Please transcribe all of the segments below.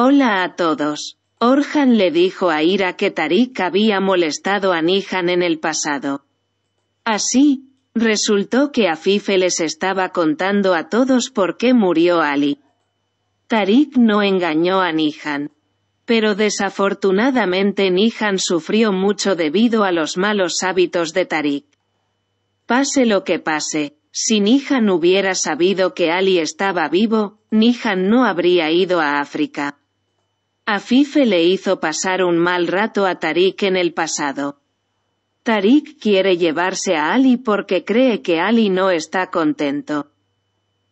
Hola a todos. Orhan le dijo a Ira que Tarik había molestado a Nihan en el pasado. Así, resultó que Afife les estaba contando a todos por qué murió Ali. Tarik no engañó a Nihan. Pero desafortunadamente Nihan sufrió mucho debido a los malos hábitos de Tarik. Pase lo que pase, si Nihan hubiera sabido que Ali estaba vivo, Nihan no habría ido a África. Afife le hizo pasar un mal rato a Tarik en el pasado. Tarik quiere llevarse a Ali porque cree que Ali no está contento.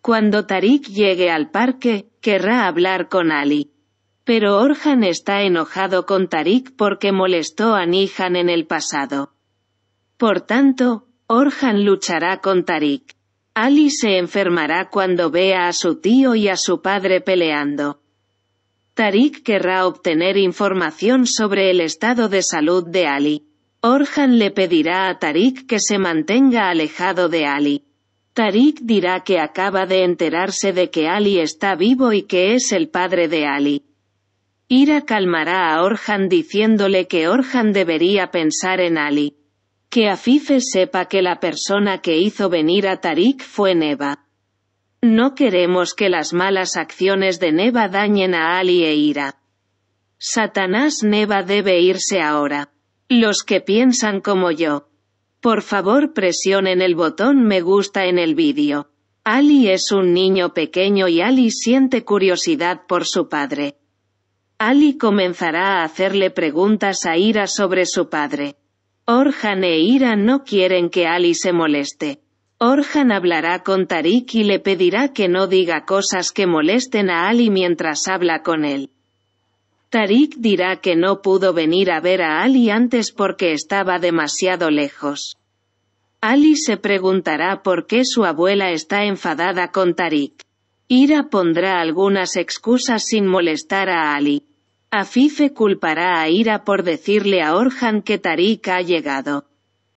Cuando Tarik llegue al parque, querrá hablar con Ali. Pero Orhan está enojado con Tarik porque molestó a Nihan en el pasado. Por tanto, Orhan luchará con Tarik. Ali se enfermará cuando vea a su tío y a su padre peleando. Tariq querrá obtener información sobre el estado de salud de Ali. Orhan le pedirá a Tariq que se mantenga alejado de Ali. Tariq dirá que acaba de enterarse de que Ali está vivo y que es el padre de Ali. Ira calmará a Orhan diciéndole que Orhan debería pensar en Ali. Que Afife sepa que la persona que hizo venir a Tariq fue Neva. No queremos que las malas acciones de Neva dañen a Ali e Ira. Satanás Neva debe irse ahora. Los que piensan como yo. Por favor presionen el botón me gusta en el vídeo. Ali es un niño pequeño y Ali siente curiosidad por su padre. Ali comenzará a hacerle preguntas a Ira sobre su padre. Orhan e Ira no quieren que Ali se moleste. Orhan hablará con Tarik y le pedirá que no diga cosas que molesten a Ali mientras habla con él. Tarik dirá que no pudo venir a ver a Ali antes porque estaba demasiado lejos. Ali se preguntará por qué su abuela está enfadada con Tarik. Ira pondrá algunas excusas sin molestar a Ali. Afife culpará a Ira por decirle a Orhan que Tarik ha llegado.